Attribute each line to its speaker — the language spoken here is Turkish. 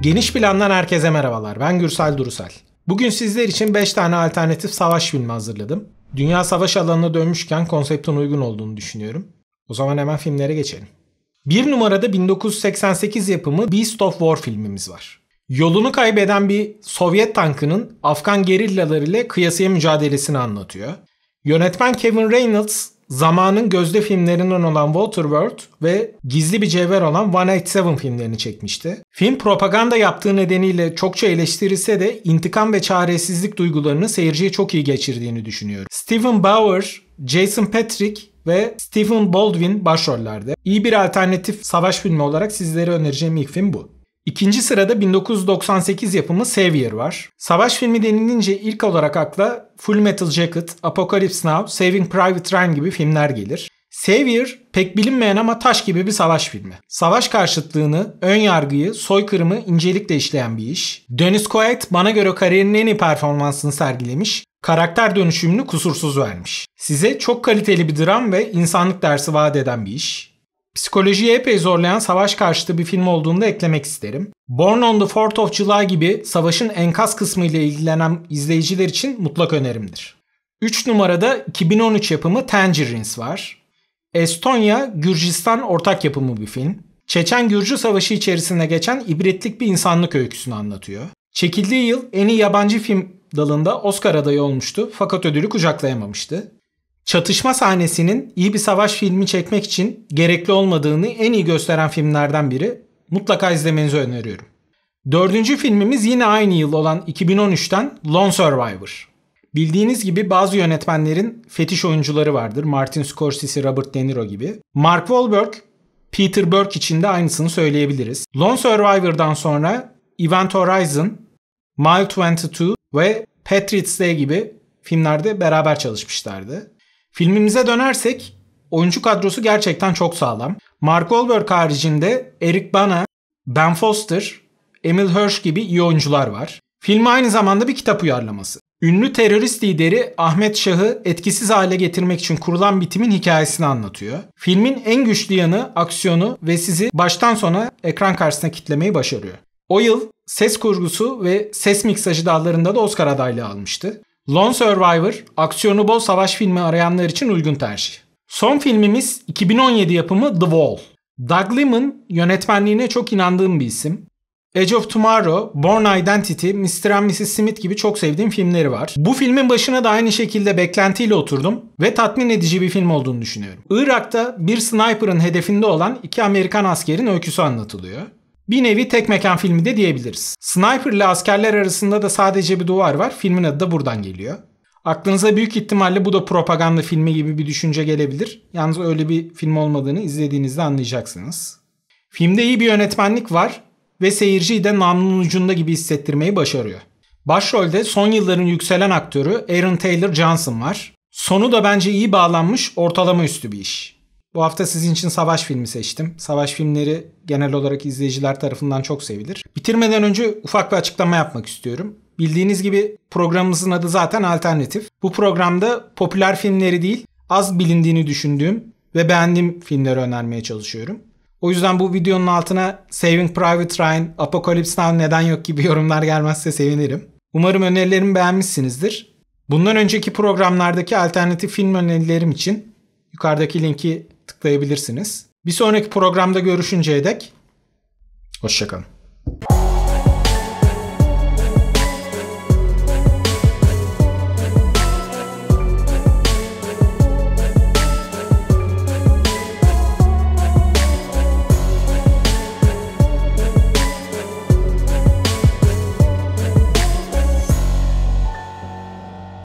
Speaker 1: Geniş Plan'dan herkese merhabalar. Ben Gürsel Durusel. Bugün sizler için 5 tane alternatif savaş filmi hazırladım. Dünya savaş alanına dönmüşken konseptin uygun olduğunu düşünüyorum. O zaman hemen filmlere geçelim. Bir numarada 1988 yapımı Beast of War filmimiz var. Yolunu kaybeden bir Sovyet tankının Afgan gerillalar ile kıyasıya mücadelesini anlatıyor. Yönetmen Kevin Reynolds zamanın gözde filmlerinden olan Waterworld ve gizli bir cevher olan One Night Seven filmlerini çekmişti. Film propaganda yaptığı nedeniyle çokça eleştirilse de intikam ve çaresizlik duygularını seyirciye çok iyi geçirdiğini düşünüyorum. Stephen Bauer, Jason Patrick ve Stephen Baldwin başrollerde. İyi bir alternatif savaş filmi olarak sizlere önereceğim ilk film bu. İkinci sırada 1998 yapımı Savior var. Savaş filmi denilince ilk olarak akla Full Metal Jacket, Apocalypse Now, Saving Private Ryan gibi filmler gelir. Savior pek bilinmeyen ama taş gibi bir savaş filmi. Savaş karşıtlığını, ön yargıyı, soykırımı incelikle işleyen bir iş. Dennis Quaid bana göre kariyerinin en iyi performansını sergilemiş, karakter dönüşümünü kusursuz vermiş. Size çok kaliteli bir dram ve insanlık dersi vaat eden bir iş. Psikolojiyi epey zorlayan savaş karşıtı bir film olduğunu da eklemek isterim. Born on the 4th of July gibi savaşın enkaz kısmı ile ilgilenen izleyiciler için mutlak önerimdir. 3 numarada 2013 yapımı Tangerines var. Estonya, Gürcistan ortak yapımı bir film. Çeçen Gürcü Savaşı içerisinde geçen ibretlik bir insanlık öyküsünü anlatıyor. Çekildiği yıl en iyi yabancı film dalında Oscar adayı olmuştu fakat ödülü kucaklayamamıştı çatışma sahnesinin iyi bir savaş filmi çekmek için gerekli olmadığını en iyi gösteren filmlerden biri. Mutlaka izlemenizi öneriyorum. Dördüncü filmimiz yine aynı yıl olan 2013'ten Lone Survivor. Bildiğiniz gibi bazı yönetmenlerin fetiş oyuncuları vardır. Martin Scorsese, Robert De Niro gibi. Mark Wahlberg, Peter Burke için de aynısını söyleyebiliriz. Lone Survivor'dan sonra Event Horizon, Mile 22 ve Patriots Day gibi filmlerde beraber çalışmışlardı. Filmimize dönersek oyuncu kadrosu gerçekten çok sağlam. Mark Wahlberg haricinde Eric Bana, Ben Foster, Emil Hirsch gibi iyi oyuncular var. Film aynı zamanda bir kitap uyarlaması. Ünlü terörist lideri Ahmet Şah'ı etkisiz hale getirmek için kurulan bitimin hikayesini anlatıyor. Filmin en güçlü yanı aksiyonu ve sizi baştan sona ekran karşısına kitlemeyi başarıyor. O yıl ses kurgusu ve ses miksajı dallarında da Oscar adaylığı almıştı. Lone Survivor, aksiyonu bol savaş filmi arayanlar için uygun tercih. Son filmimiz 2017 yapımı The Wall. Doug Liman yönetmenliğine çok inandığım bir isim. Edge of Tomorrow, Born Identity, Mr. and Mrs. Smith gibi çok sevdiğim filmleri var. Bu filmin başına da aynı şekilde beklentiyle oturdum ve tatmin edici bir film olduğunu düşünüyorum. Irak'ta bir sniper'ın hedefinde olan iki Amerikan askerin öyküsü anlatılıyor. Bir nevi tek mekan filmi de diyebiliriz. Sniper ile askerler arasında da sadece bir duvar var. Filmin adı da buradan geliyor. Aklınıza büyük ihtimalle bu da propaganda filmi gibi bir düşünce gelebilir. Yalnız öyle bir film olmadığını izlediğinizde anlayacaksınız. Filmde iyi bir yönetmenlik var ve seyirciyi de namlunun ucunda gibi hissettirmeyi başarıyor. Başrolde son yılların yükselen aktörü Aaron Taylor Johnson var. Sonu da bence iyi bağlanmış ortalama üstü bir iş. Bu hafta sizin için savaş filmi seçtim. Savaş filmleri genel olarak izleyiciler tarafından çok sevilir. Bitirmeden önce ufak bir açıklama yapmak istiyorum. Bildiğiniz gibi programımızın adı zaten alternatif. Bu programda popüler filmleri değil, az bilindiğini düşündüğüm ve beğendiğim filmleri önermeye çalışıyorum. O yüzden bu videonun altına Saving Private Ryan, Apocalypse Now neden yok gibi yorumlar gelmezse sevinirim. Umarım önerilerimi beğenmişsinizdir. Bundan önceki programlardaki alternatif film önerilerim için yukarıdaki linki tıklayabilirsiniz. Bir sonraki programda görüşünceye dek hoşçakalın.